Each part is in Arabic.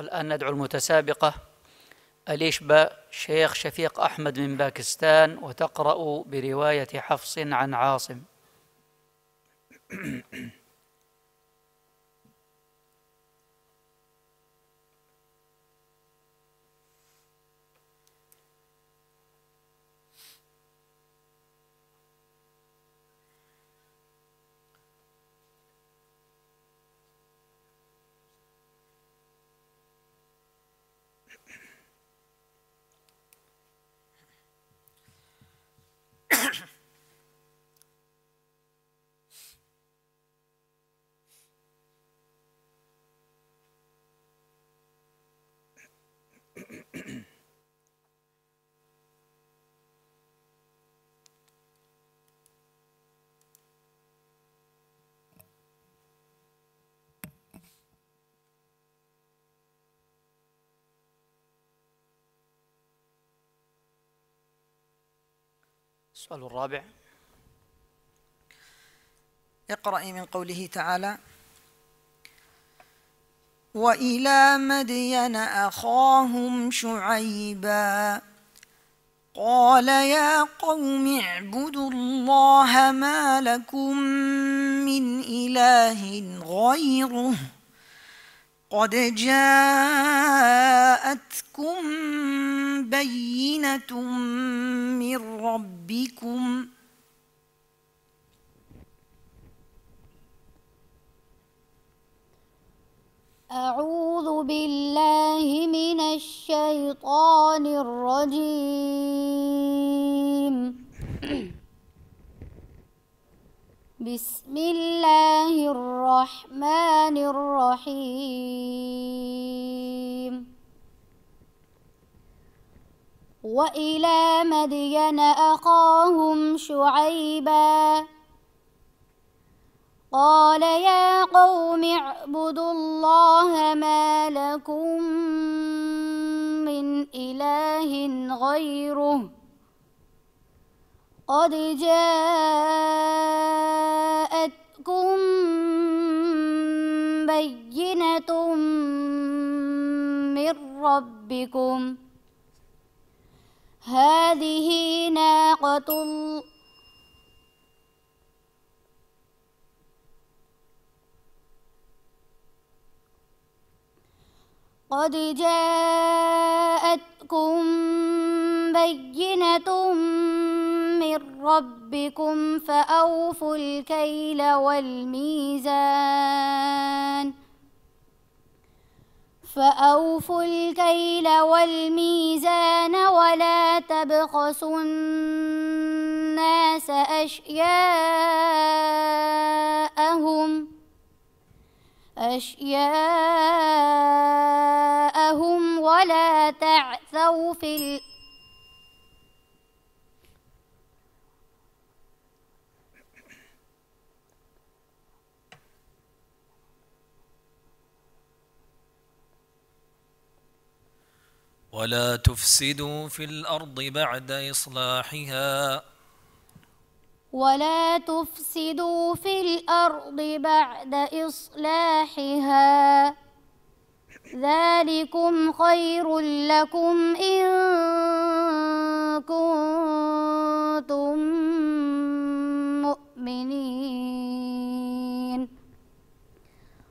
والآن ندعو المتسابقة أليشبا شيخ شفيق أحمد من باكستان وتقرأ برواية حفص عن عاصم السؤال الرابع اقرأي من قوله تعالى وإلى مدين أخاهم شعيبا قال يا قوم اعبدوا الله ما لكم من إله غيره قد جاءتكم بينة من ربكم أعوذ بالله من الشيطان الرجيم بسم الله الرحمن الرحيم وإلى مدين أخاهم شعيبا قال يا قوم اعبدوا الله ما لكم من إله غيره قد جاءتكم بينة من ربكم هذه ناقة قد جاءتكم بينة من ربكم فأوفوا الكيل والميزان فأوفوا الكيل والميزان ولا تبخسوا الناس أشياءهم أشياءهم ولا تعثوا في الأرض ولا تفسدوا في الأرض بعد إصلاحها ولا تفسدوا في الأرض بعد إصلاحها ذلكم خير لكم إن كنتم مؤمنين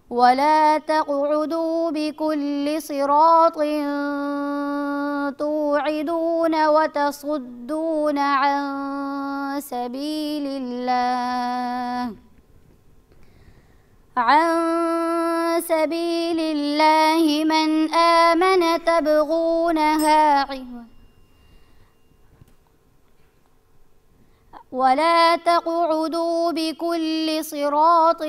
ولا تقعدوا بكل صراط توعدون وتصدون عن سبيل الله عن سبيل الله من آمن تبغونها عوجا ولا تقعدوا بكل صراط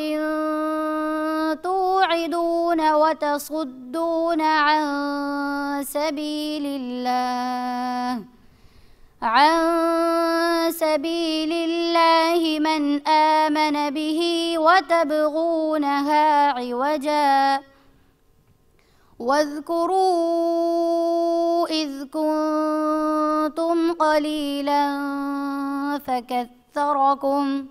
توعدون وتصدون عن سبيل الله عن سبيل الله من آمن به وتبغونها عوجاً واذكروا إذ كنتم قليلا فكثركم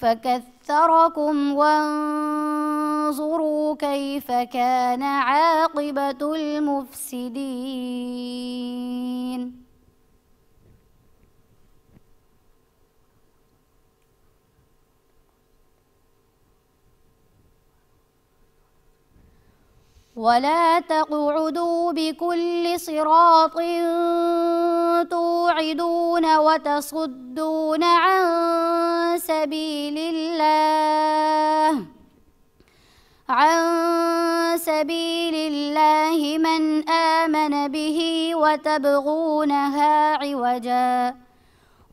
فكثركم وانظروا كيف كان عاقبة المفسدين ولا تقعدوا بكل صراط توعدون وتصدون عن سبيل الله عن سبيل الله من آمن به وتبغونها عوجا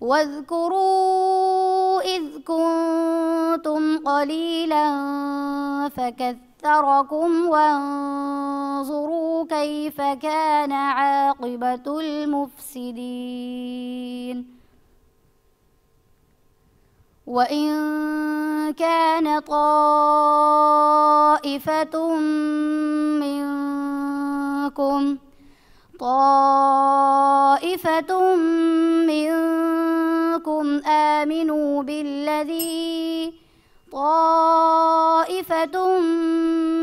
واذكروا إذ كنتم قليلا فكثروا أكثركم وانظروا كيف كان عاقبة المفسدين وإن كان طائفة منكم طائفة منكم آمنوا بالذي طائفة طائفة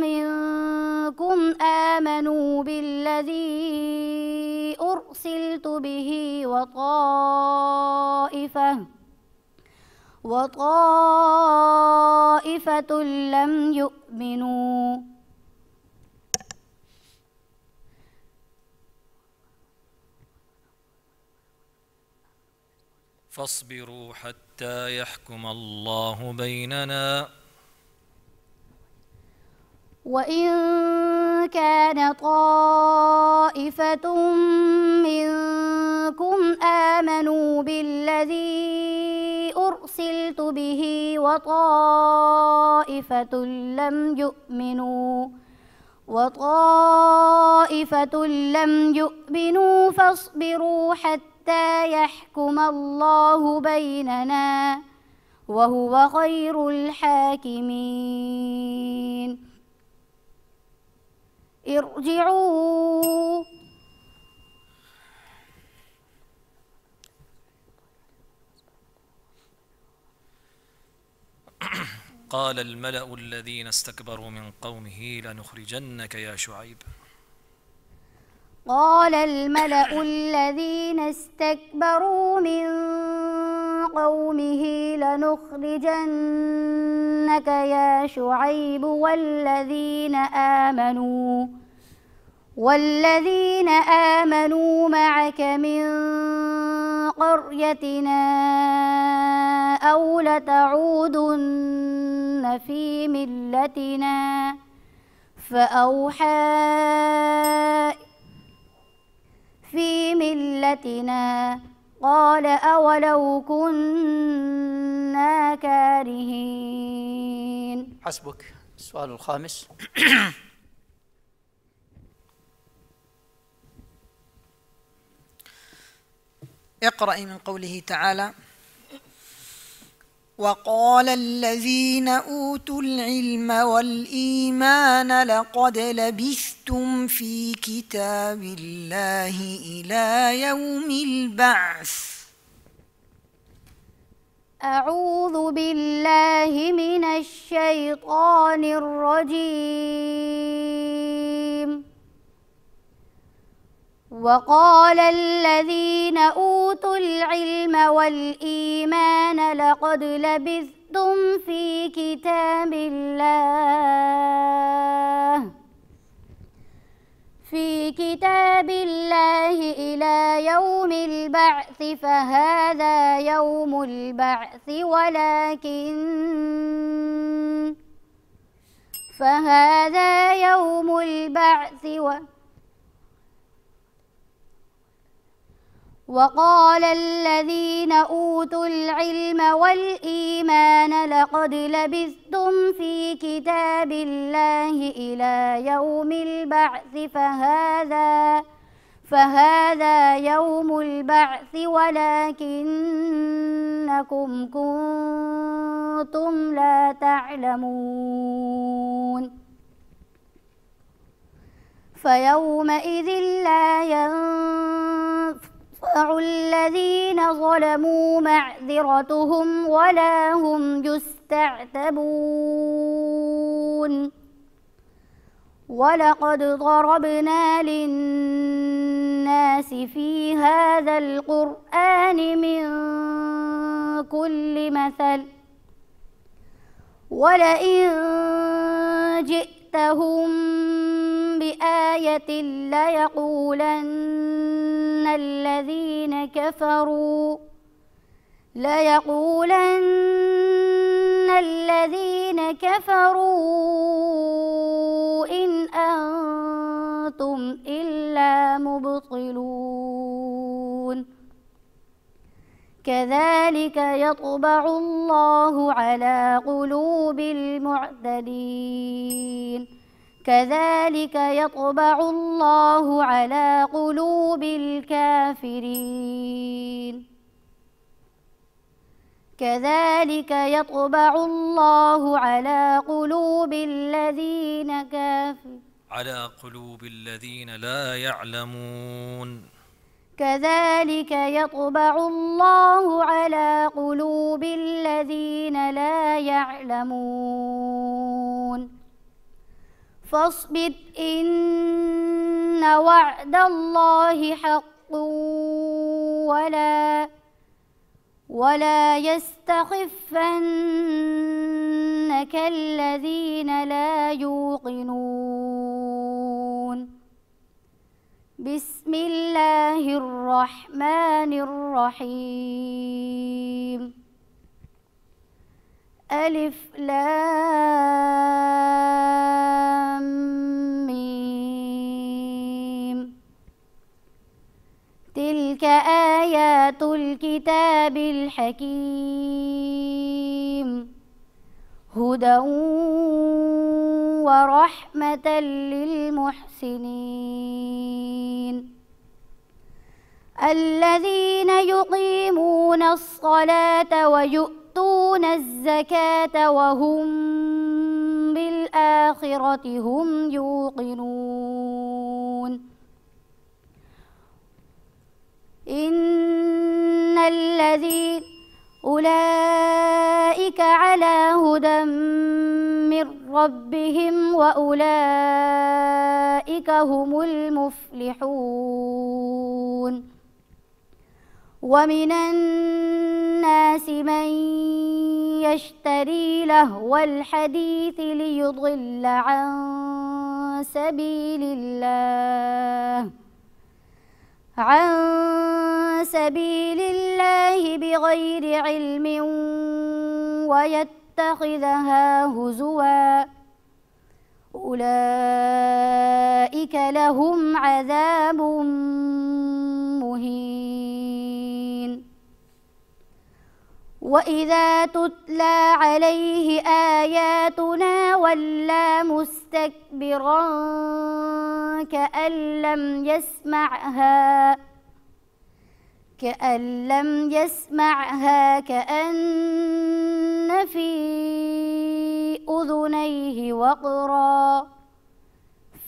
منكم آمنوا بالذي أرسلت به وطائفة وطائفة لم يؤمنوا فاصبروا حتى يحكم الله بيننا وإن كان طائفة منكم آمنوا بالذي أرسلت به وطائفة لم يؤمنوا وطائفة لم يؤمنوا فاصبروا حتى يحكم الله بيننا وهو خير الحاكمين ارجعوا قال الملأ الذين استكبروا من قومه لنخرجنك يا شعيب قال الملأ الذين استكبروا من قومه لنخرجنك يا شعيب والذين آمنوا والذين آمنوا معك من قريتنا أو لتعودن في ملتنا فأوحى في ملتنا قال أولو كنا كارهين حسبك السؤال الخامس اقرأي من قوله تعالى وقال الذين أوتوا العلم والإيمان لقد لبثتم في كتاب الله إلى يوم البعث أعوذ بالله من الشيطان الرجيم وقال الذين أوتوا العلم والإيمان لقد لبثتم في كتاب الله في كتاب الله إلى يوم البعث فهذا يوم البعث ولكن فهذا يوم البعث ولكن وقال الذين أوتوا العلم والإيمان لقد لبثتم في كتاب الله إلى يوم البعث فهذا فهذا يوم البعث ولكنكم كنتم لا تعلمون فيومئذ لا ينفع يُدْفَعُ الَّذِينَ ظَلَمُوا مَعْذِرَتُهُمْ وَلَا هُمْ يُسْتَعْتَبُونَ وَلَقَدْ ضَرَبْنَا لِلنَّاسِ فِي هَذَا الْقُرْآنِ مِنْ كُلِّ مَثَلٍ وَلَئِنْ جِئْتَهُمْ بآية ليقولن الذين كفروا ليقولن الذين كفروا إن أنتم إلا مبطلون كذلك يطبع الله على قلوب المعتدين كذلك يطبع الله على قلوب الكافرين كذلك يطبع الله على قلوب الذين كافر على قلوب الذين لا يعلمون كذلك يطبع الله على قلوب الذين لا يعلمون فاصبر إن وعد الله حق ولا ولا يستخفنك الذين لا يوقنون بسم الله الرحمن الرحيم ألف لام ميم تلك آيات الكتاب الحكيم هدى ورحمة للمحسنين الذين يقيمون الصلاة ويؤمنون يؤتون الزكاة وهم بالآخرة هم يوقنون إن الذين أولئك على هدى من ربهم وأولئك هم المفلحون ومن الناس من يشتري لهو الحديث ليضل عن سبيل الله عن سبيل الله بغير علم ويتخذها هزوا أولئك لهم عذاب مهين وإذا تتلى عليه آياتنا ولى مستكبرا كأن لم يسمعها كأن لم يسمعها كأن في أذنيه وقرا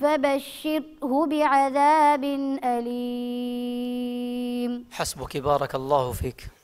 فبشره بعذاب أليم حسبك بارك الله فيك